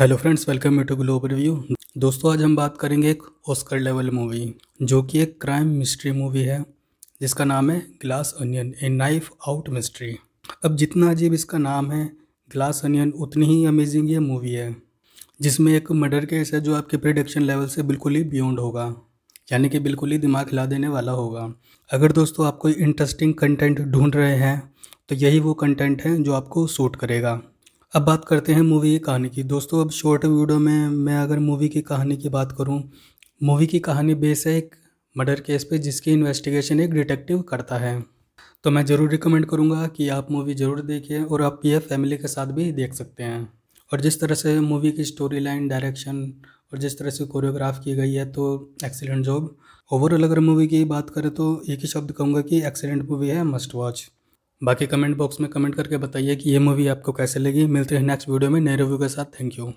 hello friends welcome you to global review दोस्तों आज हम बात करेंगे एक ऑस्कर लेवल मूवी जो कि एक क्राइम मिस्ट्री मूवी है जिसका नाम है glass onion a knife out mystery अब जितना अजीब इसका नाम है ग्लास अनियन उतनी ही अमेजिंग ये मूवी है जिसमें एक मर्डर केस है जो आपके प्रोडक्शन लेवल से बिल्कुल ही बियॉन्ड होगा यानी कि बिल्कुल ही दिमाग हिला देने वाला होगा अगर दोस्तों आप कोई इंटरेस्टिंग कंटेंट ढूंढ रहे हैं तो यही वो कंटेंट है जो आपको सूट करेगा अब बात करते हैं मूवी की कहानी की दोस्तों अब शॉर्ट वीडियो में मैं अगर मूवी की कहानी की बात करूं मूवी की कहानी बेस है एक मर्डर केस पे जिसकी इन्वेस्टिगेशन एक डिटेक्टिव करता है तो मैं ज़रूर रिकमेंड करूंगा कि आप मूवी ज़रूर देखिए और आप यह फैमिली के साथ भी देख सकते हैं और जिस तरह से मूवी की स्टोरी लाइन डायरेक्शन और जिस तरह से कोरियोग्राफ की गई है तो एक्सीलेंट जॉब ओवरऑल अगर मूवी की बात करें तो एक ही शब्द कहूँगा कि एक्सीलेंट मूवी है मस्ट वॉच बाकी कमेंट बॉक्स में कमेंट करके बताइए कि ये मूवी आपको कैसे लगी मिलते हैं नेक्स्ट वीडियो में नए रिव्यू के साथ थैंक यू